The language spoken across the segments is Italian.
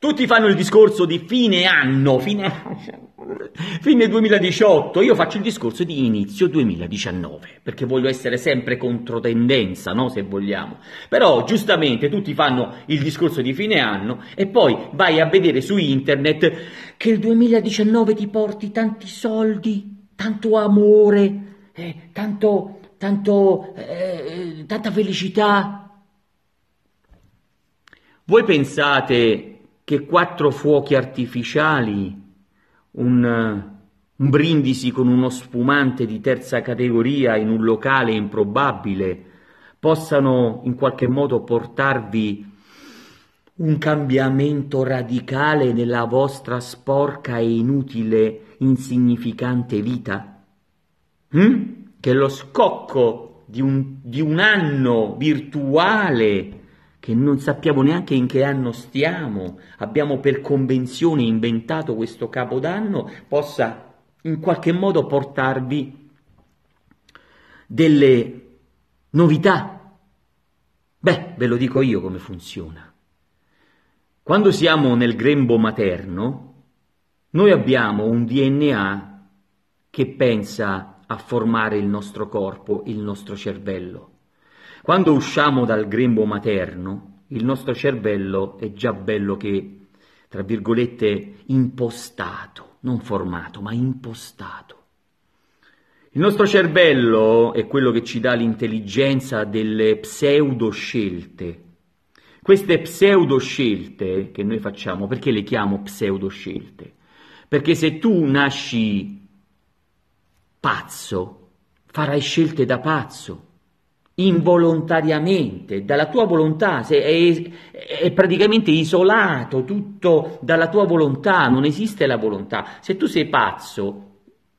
Tutti fanno il discorso di fine anno, fine, fine 2018, io faccio il discorso di inizio 2019, perché voglio essere sempre controtendenza, no, se vogliamo. Però giustamente tutti fanno il discorso di fine anno e poi vai a vedere su internet che il 2019 ti porti tanti soldi, tanto amore, eh, tanto, tanto, eh, tanta felicità. Voi pensate che quattro fuochi artificiali, un, un brindisi con uno spumante di terza categoria in un locale improbabile, possano in qualche modo portarvi un cambiamento radicale nella vostra sporca e inutile, insignificante vita? Mm? Che lo scocco di un, di un anno virtuale che non sappiamo neanche in che anno stiamo, abbiamo per convenzione inventato questo capodanno, possa in qualche modo portarvi delle novità. Beh, ve lo dico io come funziona. Quando siamo nel grembo materno, noi abbiamo un DNA che pensa a formare il nostro corpo, il nostro cervello. Quando usciamo dal grembo materno, il nostro cervello è già bello che, tra virgolette, impostato, non formato, ma impostato. Il nostro cervello è quello che ci dà l'intelligenza delle pseudo scelte. Queste pseudo scelte che noi facciamo, perché le chiamo pseudo scelte? Perché se tu nasci pazzo, farai scelte da pazzo involontariamente, dalla tua volontà, è, è, praticamente isolato tutto dalla tua volontà, non esiste la volontà. Se tu sei pazzo,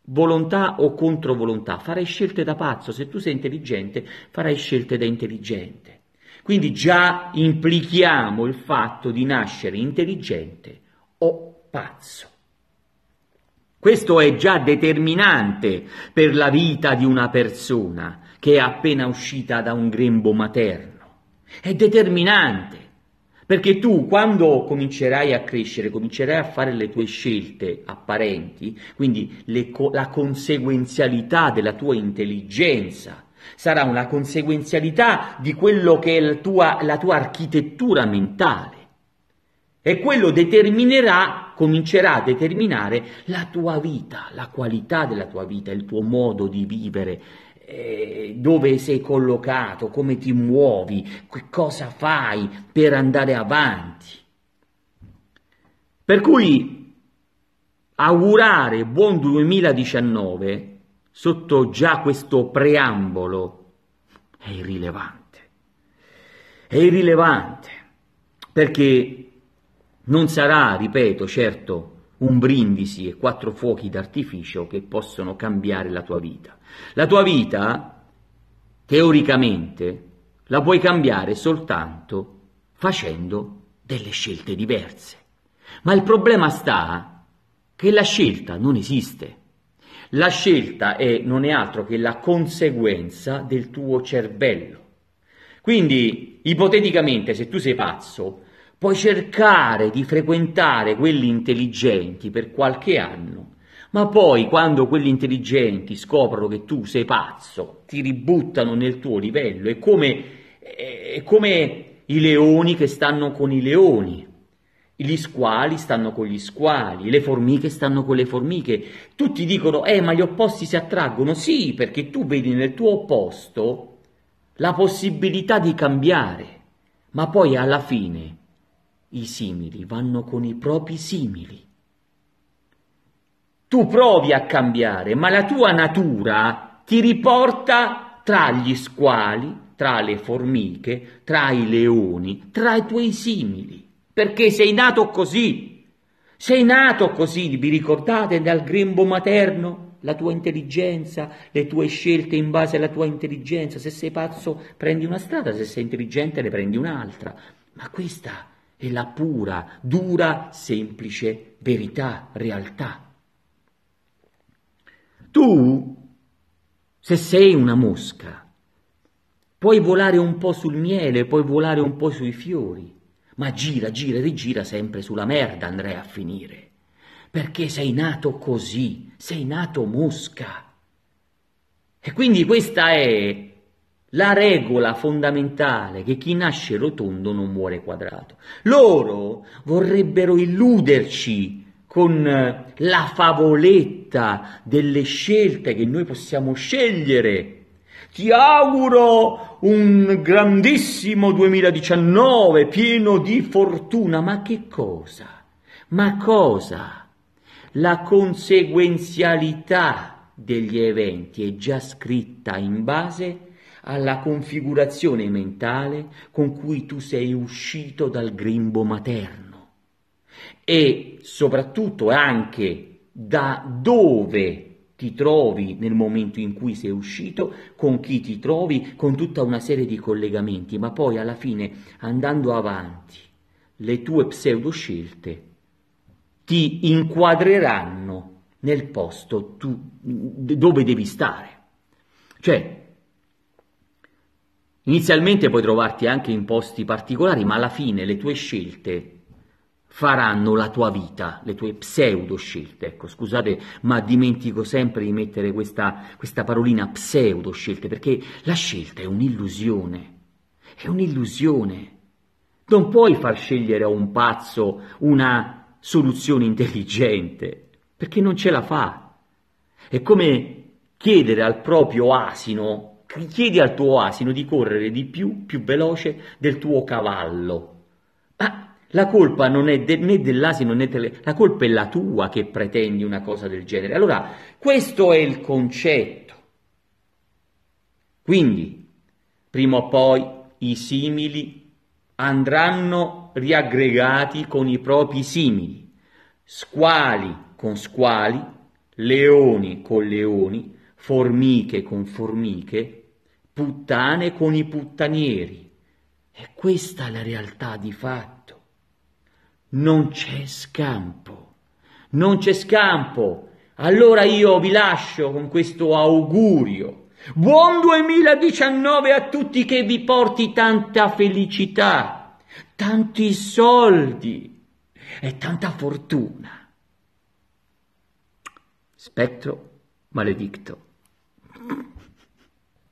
volontà o contro volontà, farai scelte da pazzo, se tu sei intelligente, farai scelte da intelligente. Quindi già implichiamo il fatto di nascere intelligente o pazzo. Questo è già determinante per la vita di una persona che è appena uscita da un grembo materno. È determinante, perché tu quando comincerai a crescere, comincerai a fare le tue scelte apparenti, quindi le, la conseguenzialità della tua intelligenza sarà una conseguenzialità di quello che è tua, la tua architettura mentale e quello determinerà comincerà a determinare la tua vita, la qualità della tua vita, il tuo modo di vivere, eh, dove sei collocato, come ti muovi, che cosa fai per andare avanti. Per cui augurare buon 2019 sotto già questo preambolo è irrilevante. È irrilevante perché non sarà, ripeto, certo un brindisi e quattro fuochi d'artificio che possono cambiare la tua vita. La tua vita, teoricamente, la puoi cambiare soltanto facendo delle scelte diverse. Ma il problema sta che la scelta non esiste. La scelta è, non è altro che la conseguenza del tuo cervello. Quindi, ipoteticamente, se tu sei pazzo, puoi cercare di frequentare quelli intelligenti per qualche anno, ma poi quando quelli intelligenti scoprono che tu sei pazzo, ti ributtano nel tuo livello, è come, è come i leoni che stanno con i leoni, gli squali stanno con gli squali, le formiche stanno con le formiche. Tutti dicono, eh, ma gli opposti si attraggono. Sì, perché tu vedi nel tuo opposto la possibilità di cambiare, ma poi alla fine i simili vanno con i propri simili. Tu provi a cambiare, ma la tua natura ti riporta tra gli squali, tra le formiche, tra i leoni, tra i tuoi simili, perché sei nato così. Sei nato così, vi ricordate dal grembo materno? la tua intelligenza, le tue scelte in base alla tua intelligenza. Se sei pazzo prendi una strada, se sei intelligente ne prendi un'altra. Ma questa è la pura, dura, semplice verità, realtà. Tu, se sei una mosca, puoi volare un po' sul miele, puoi volare un po' sui fiori, ma gira, gira e rigira sempre sulla merda andrai a finire, perché sei nato così, sei nato mosca. E quindi questa è la regola fondamentale che chi nasce rotondo non muore quadrato. Loro vorrebbero illuderci con eh, la favoletta delle scelte che noi possiamo scegliere. Ti auguro un grandissimo 2019 pieno di fortuna, ma che cosa? Ma cosa? La conseguenzialità degli eventi è già scritta in base a alla configurazione mentale con cui tu sei uscito dal grembo materno e soprattutto anche da dove ti trovi nel momento in cui sei uscito, con chi ti trovi, con tutta una serie di collegamenti, ma poi alla fine andando avanti le tue pseudo scelte ti inquadreranno nel posto tu, dove devi stare. Cioè, Inizialmente puoi trovarti anche in posti particolari, ma alla fine le tue scelte faranno la tua vita, le tue pseudo scelte. Ecco, scusate, ma dimentico sempre di mettere questa, questa parolina pseudo scelte, perché la scelta è un'illusione. È un'illusione. Non puoi far scegliere a un pazzo una soluzione intelligente, perché non ce la fa. È come chiedere al proprio asino chiedi al tuo asino di correre di più, più veloce del tuo cavallo. Ma la colpa non è de- né dell'asino né delle... la colpa è la tua che pretendi una cosa del genere. Allora, questo è il concetto. Quindi, prima o poi, i simili andranno riaggregati con i propri simili, squali con squali, leoni con leoni, formiche con formiche, puttane con i puttanieri. È questa la realtà di fatto. Non c'è scampo, non c'è scampo. Allora io vi lascio con questo augurio. Buon 2019 a tutti che vi porti tanta felicità, tanti soldi e tanta fortuna. Spettro maledicto.